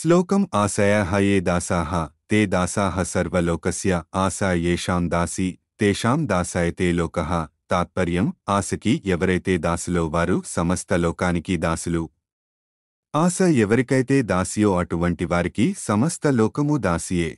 శ్లోకం ఆశయ హయే దాసాహ తే దాసాహ సర్వలోకస్య ఆశా యేషాం దాసి తేషాం దాసాయతే లోక తాత్పర్యం ఆశకి ఎవరైతే దాసులో వారు సమస్త లోకానికి దాసులు ఆశ ఎవరికైతే దాసియో అటువంటి వారికి సమస్త లోకము దాసియే